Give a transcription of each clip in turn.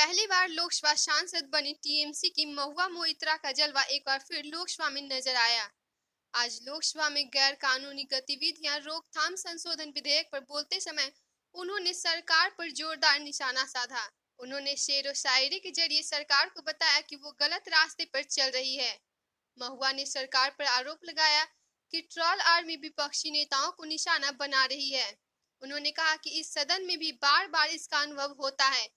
पहली बार लोकसभा सांसद बनी टीएमसी की महुआ मोइत्रा का जलवा एक बार फिर लोकसभा में नजर आया आज लोकसभा में गैर कानूनी गतिविधियां रोकथाम संशोधन विधेयक पर बोलते समय उन्होंने सरकार पर जोरदार निशाना साधा उन्होंने शेर शायरी के जरिए सरकार को बताया कि वो गलत रास्ते पर चल रही है महुआ ने सरकार पर आरोप लगाया कि ट्रॉल आर्मी विपक्षी नेताओं को निशाना बना रही है उन्होंने कहा कि इस सदन में भी बार बार इसका अनुभव होता है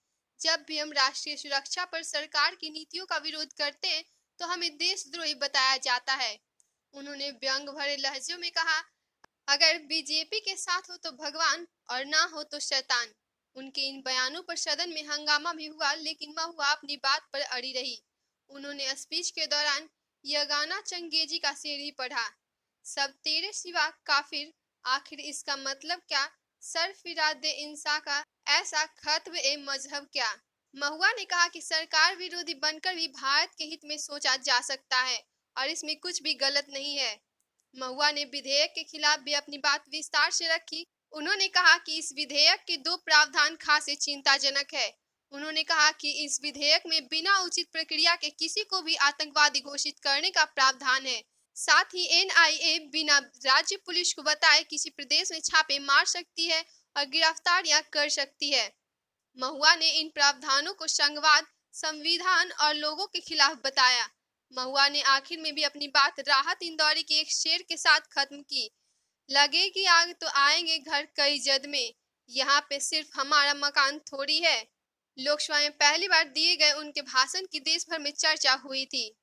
जब भी हम राष्ट्रीय सुरक्षा पर सरकार की नीतियों का विरोध करते हैं तो हमें देशद्रोही बताया जाता है उन्होंने व्यंग भरे लहजों में कहा अगर बीजेपी के साथ हो तो भगवान और ना हो तो शैतान उनके इन बयानों पर सदन में हंगामा भी हुआ लेकिन महुआ अपनी बात पर अड़ी रही उन्होंने स्पीच के दौरान यगाना चंगेजी का शेर ही पढ़ा सब तेरे सिवा काफिर आखिर इसका मतलब क्या सरफिराद इंसा का ऐसा खत्म ए मजहब क्या महुआ ने कहा कि सरकार विरोधी बनकर भी भारत के हित में सोचा जा सकता है और इसमें कुछ भी गलत नहीं है महुआ ने विधेयक के खिलाफ भी अपनी बात विस्तार से रखी उन्होंने कहा कि इस विधेयक के दो प्रावधान खासे चिंताजनक है उन्होंने कहा कि इस विधेयक में बिना उचित प्रक्रिया के किसी को भी आतंकवादी घोषित करने का प्रावधान है साथ ही एनआईए बिना राज्य पुलिस को बताए किसी प्रदेश में छापे मार सकती है और गिरफ्तारियां कर सकती है महुआ ने इन प्रावधानों को संघवाद संविधान और लोगों के खिलाफ बताया महुआ ने आखिर में भी अपनी बात राहत इंदौरी के एक शेर के साथ खत्म की लगेगी आग तो आएंगे घर कई जद में यहाँ पे सिर्फ हमारा मकान थोड़ी है लोकसभा में पहली बार दिए गए उनके भाषण की देश भर में चर्चा हुई थी